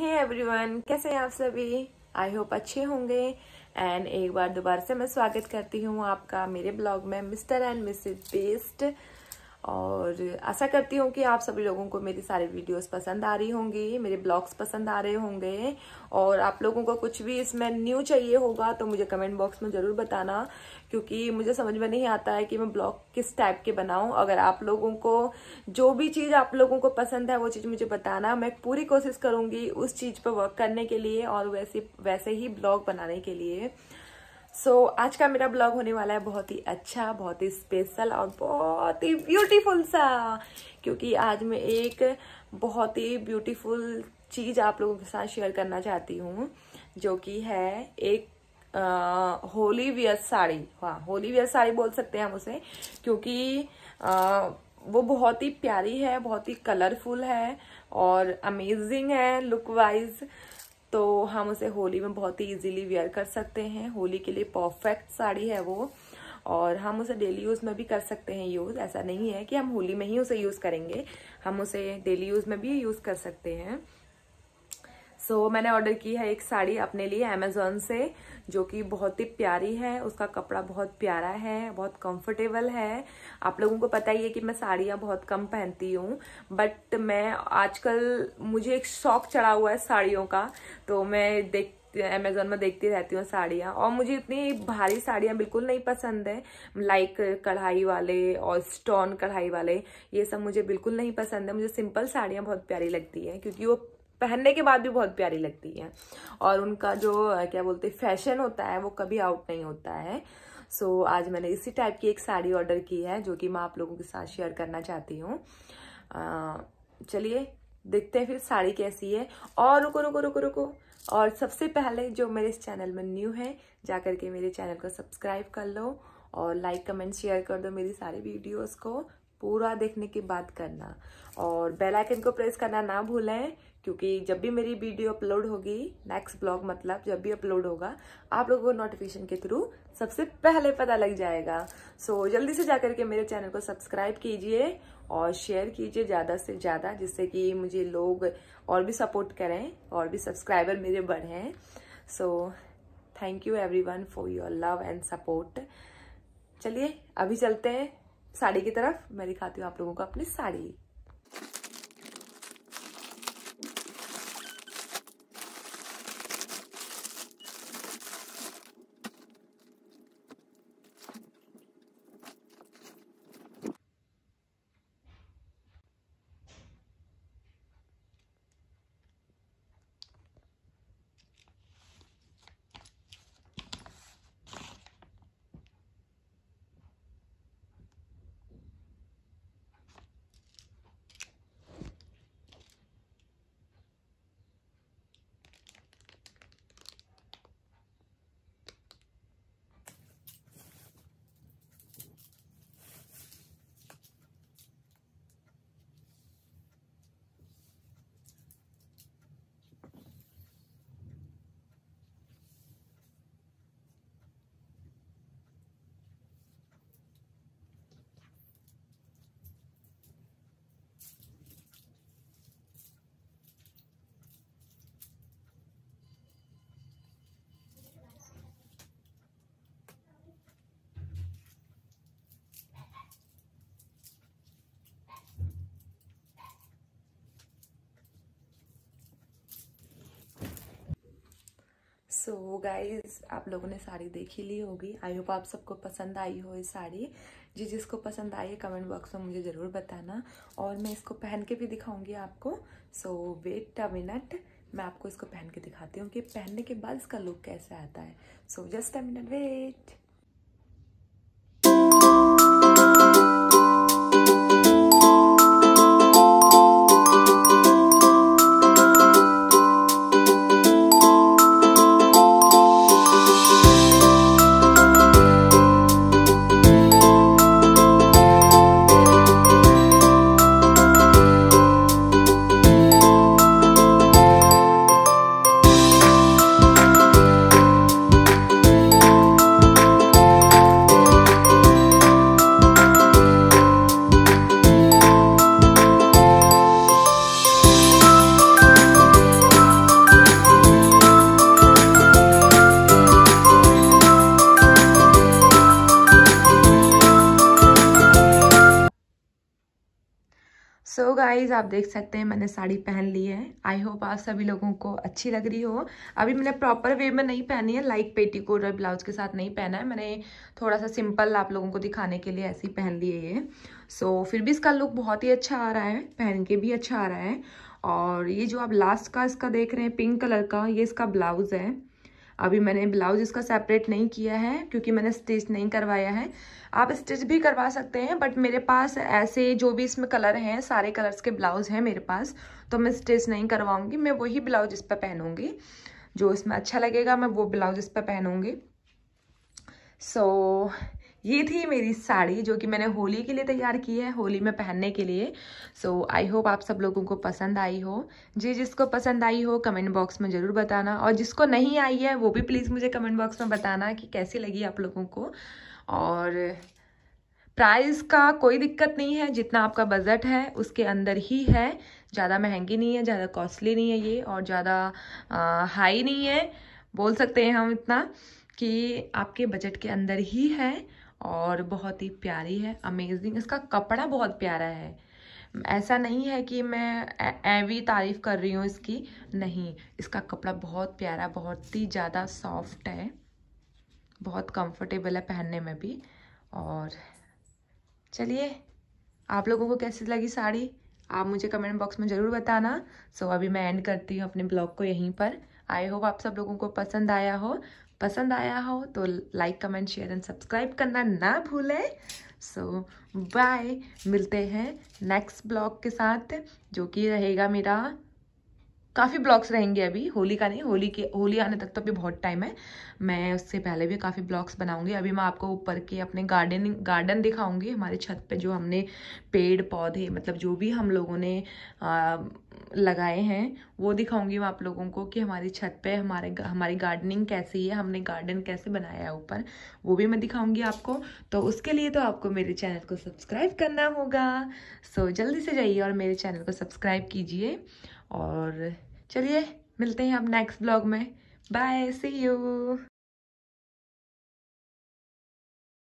हे hey everyone कैसे हैं आप सभी आई होप अच्छे होंगे एंड एक बार दोबारा से मैं स्वागत करती हूँ आपका मेरे ब्लॉग में मिस्टर एंड मिसेज बेस्ट और आशा करती हूँ कि आप सभी लोगों को मेरी सारी वीडियोस पसंद आ रही होंगी मेरे ब्लॉग्स पसंद आ रहे होंगे और आप लोगों को कुछ भी इसमें न्यू चाहिए होगा तो मुझे कमेंट बॉक्स में ज़रूर बताना क्योंकि मुझे समझ में नहीं आता है कि मैं ब्लॉग किस टाइप के बनाऊँ अगर आप लोगों को जो भी चीज़ आप लोगों को पसंद है वो चीज़ मुझे बताना मैं पूरी कोशिश करूँगी उस चीज़ पर वर्क करने के लिए और वैसे वैसे ही ब्लॉग बनाने के लिए सो so, आज का मेरा ब्लॉग होने वाला है बहुत ही अच्छा बहुत ही स्पेशल और बहुत ही ब्यूटीफुल सा क्योंकि आज मैं एक बहुत ही ब्यूटीफुल चीज़ आप लोगों के साथ शेयर करना चाहती हूँ जो कि है एक होली वियर साड़ी हाँ होली वियर साड़ी बोल सकते हैं हम उसे क्योंकि आ, वो बहुत ही प्यारी है बहुत ही कलरफुल है और अमेजिंग है लुक वाइज तो हम उसे होली में बहुत ही इजीली वेयर कर सकते हैं होली के लिए परफेक्ट साड़ी है वो और हम उसे डेली यूज़ में भी कर सकते हैं यूज़ ऐसा नहीं है कि हम होली में ही उसे यूज़ करेंगे हम उसे डेली यूज़ में भी यूज़ कर सकते हैं सो so, मैंने ऑर्डर की है एक साड़ी अपने लिए अमेजोन से जो कि बहुत ही प्यारी है उसका कपड़ा बहुत प्यारा है बहुत कंफर्टेबल है आप लोगों को पता ही है कि मैं साड़ियाँ बहुत कम पहनती हूँ बट मैं आजकल मुझे एक शौक चढ़ा हुआ है साड़ियों का तो मैं देख अमेजोन में देखती रहती हूँ साड़ियाँ और मुझे इतनी भारी साड़ियाँ बिल्कुल नहीं पसंद है लाइक कढ़ाई वाले और स्टोन कढ़ाई वाले ये सब मुझे बिल्कुल नहीं पसंद है मुझे सिंपल साड़ियाँ बहुत प्यारी लगती हैं क्योंकि वो पहनने के बाद भी बहुत प्यारी लगती है और उनका जो क्या बोलते हैं फैशन होता है वो कभी आउट नहीं होता है सो so, आज मैंने इसी टाइप की एक साड़ी ऑर्डर की है जो कि मैं आप लोगों के साथ शेयर करना चाहती हूँ चलिए देखते हैं फिर साड़ी कैसी है और रुको रुको रुको रुको और सबसे पहले जो मेरे इस चैनल में न्यू है जा करके मेरे चैनल को सब्सक्राइब कर लो और लाइक कमेंट शेयर कर दो मेरी सारी वीडियोस को पूरा देखने की बात करना और बेल आइकन को प्रेस करना ना भूलें क्योंकि जब भी मेरी वीडियो अपलोड होगी नेक्स्ट ब्लॉग मतलब जब भी अपलोड होगा आप लोगों को नोटिफिकेशन के थ्रू सबसे पहले पता लग जाएगा सो so, जल्दी से जाकर के मेरे चैनल को सब्सक्राइब कीजिए और शेयर कीजिए ज़्यादा से ज़्यादा जिससे कि मुझे लोग और भी सपोर्ट करें और भी सब्सक्राइबर मेरे बढ़ें so thank you everyone for your love and support चलिए अभी चलते हैं साड़ी की तरफ मैं दिखाती हूँ आप लोगों को अपनी साड़ी सो so, गाइज आप लोगों ने साड़ी देख ही ली होगी आई होप आप सबको पसंद आई हो ये साड़ी जी जिसको पसंद आई है कमेंट बॉक्स में मुझे ज़रूर बताना और मैं इसको पहन के भी दिखाऊंगी आपको सो वेट अ मिनट मैं आपको इसको पहन के दिखाती हूँ कि पहनने के बाद इसका लुक कैसा आता है so just a minute wait guys आप देख सकते हैं मैंने साड़ी पहन ली है आई होप आप सभी लोगों को अच्छी लग रही हो अभी मैंने प्रॉपर वे में नहीं पहनी है लाइक पेटी कोट और ब्लाउज के साथ नहीं पहना है मैंने थोड़ा सा सिंपल आप लोगों को दिखाने के लिए ऐसे ही पहन लिए ये सो so, फिर भी इसका लुक बहुत ही अच्छा आ रहा है पहन के भी अच्छा आ रहा है और ये जो आप लास्ट का इसका देख रहे हैं पिंक कलर का ये इसका ब्लाउज है अभी मैंने ब्लाउज इसका सेपरेट नहीं किया है क्योंकि मैंने स्टिच नहीं करवाया है आप स्टिच भी करवा सकते हैं बट मेरे पास ऐसे जो भी इसमें कलर हैं सारे कलर्स के ब्लाउज हैं मेरे पास तो मैं स्टिच नहीं करवाऊँगी मैं वही ब्लाउज इस पर पहनूँगी जो इसमें अच्छा लगेगा मैं वो ब्लाउज इस पर पहनूँगी सो so, ये थी मेरी साड़ी जो कि मैंने होली के लिए तैयार की है होली में पहनने के लिए सो आई होप आप सब लोगों को पसंद आई हो जी जिसको पसंद आई हो कमेंट बॉक्स में ज़रूर बताना और जिसको नहीं आई है वो भी प्लीज़ मुझे कमेंट बॉक्स में बताना कि कैसी लगी आप लोगों को और प्राइस का कोई दिक्कत नहीं है जितना आपका बजट है उसके अंदर ही है ज़्यादा महंगी नहीं है ज़्यादा कॉस्टली नहीं है ये और ज़्यादा हाई नहीं है बोल सकते हैं हम इतना कि आपके बजट के अंदर ही है और बहुत ही प्यारी है अमेजिंग इसका कपड़ा बहुत प्यारा है ऐसा नहीं है कि मैं एवी तारीफ़ कर रही हूँ इसकी नहीं इसका कपड़ा बहुत प्यारा बहुत ही ज़्यादा सॉफ्ट है बहुत कंफर्टेबल है पहनने में भी और चलिए आप लोगों को कैसी लगी साड़ी आप मुझे कमेंट बॉक्स में ज़रूर बताना सो so, अभी मैं एंड करती हूँ अपने ब्लॉग को यहीं पर आई होप आप सब लोगों को पसंद आया हो पसंद आया हो तो like comment share and subscribe करना ना भूलें सो so, बाय मिलते हैं नेक्स्ट ब्लॉग के साथ जो कि रहेगा मेरा काफ़ी ब्लॉग्स रहेंगे अभी होली का नहीं होली के होली आने तक तो अभी बहुत टाइम है मैं उससे पहले भी काफ़ी ब्लॉग्स बनाऊंगी अभी मैं आपको ऊपर के अपने गार्डनिंग गार्डन दिखाऊंगी हमारे छत पे जो हमने पेड़ पौधे मतलब जो भी हम लोगों ने आ, लगाए हैं वो दिखाऊंगी मैं आप लोगों को कि हमारी छत पे हमारे हमारी गार्डनिंग कैसी है हमने गार्डन कैसे बनाया है ऊपर वो भी मैं दिखाऊंगी आपको तो उसके लिए तो आपको मेरे चैनल को सब्सक्राइब करना होगा सो जल्दी से जाइए और मेरे चैनल को सब्सक्राइब कीजिए और चलिए मिलते हैं अब नेक्स्ट ब्लॉग में बाय सी यू